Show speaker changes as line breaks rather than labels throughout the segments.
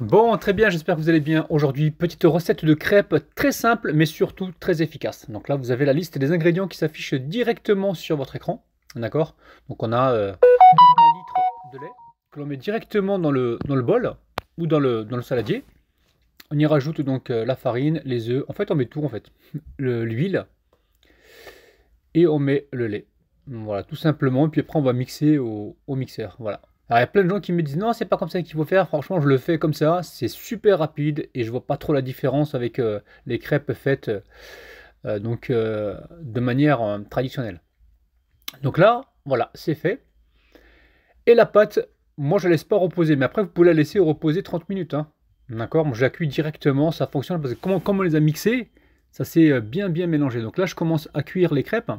Bon, très bien, j'espère que vous allez bien. Aujourd'hui, petite recette de crêpes très simple, mais surtout très efficace. Donc là, vous avez la liste des ingrédients qui s'affichent directement sur votre écran. D'accord Donc on a 1 euh, de lait que l'on met directement dans le, dans le bol ou dans le, dans le saladier. On y rajoute donc euh, la farine, les œufs. En fait, on met tout en fait. L'huile et on met le lait. Voilà, tout simplement. et Puis après, on va mixer au, au mixeur. Voilà, alors il y a plein de gens qui me disent non, c'est pas comme ça qu'il faut faire. Franchement, je le fais comme ça, c'est super rapide et je vois pas trop la différence avec euh, les crêpes faites euh, euh, donc de manière traditionnelle. Donc là, voilà, c'est fait. Et la pâte, moi je la laisse pas reposer, mais après vous pouvez la laisser reposer 30 minutes. Hein. D'accord, je la cuis directement, ça fonctionne parce que comme, on les a mixés, ça s'est bien bien mélangé. Donc là, je commence à cuire les crêpes.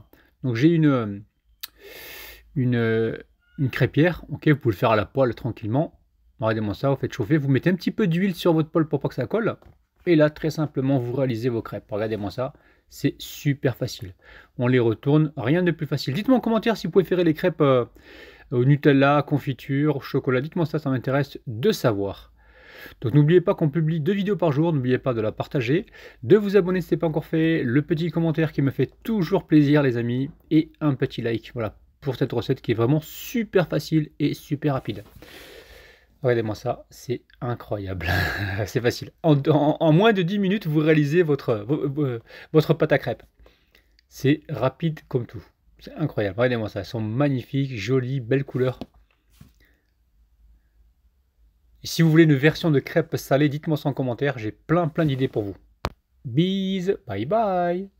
Donc j'ai une, une une crêpière, ok, vous pouvez le faire à la poêle tranquillement. Regardez-moi ça, vous faites chauffer, vous mettez un petit peu d'huile sur votre poêle pour pas que ça colle. Et là, très simplement, vous réalisez vos crêpes. Regardez-moi ça, c'est super facile. On les retourne, rien de plus facile. Dites-moi en commentaire si vous préférez les crêpes euh, au Nutella, confiture, chocolat. Dites-moi ça, ça m'intéresse de savoir. Donc n'oubliez pas qu'on publie deux vidéos par jour, n'oubliez pas de la partager, de vous abonner si ce n'est pas encore fait, le petit commentaire qui me fait toujours plaisir les amis, et un petit like. Voilà, pour cette recette qui est vraiment super facile et super rapide. Regardez-moi ça, c'est incroyable. c'est facile. En, moins de 10 minutes, vous réalisez votre, votre pâte à crêpes. C'est rapide comme tout. C'est incroyable. Regardez-moi ça. Elles sont magnifiques, jolies, belles couleurs. Et si vous voulez une version de crêpes salées, dites-moi ça en commentaire. J'ai plein plein d'idées pour vous. Bise. Bye bye.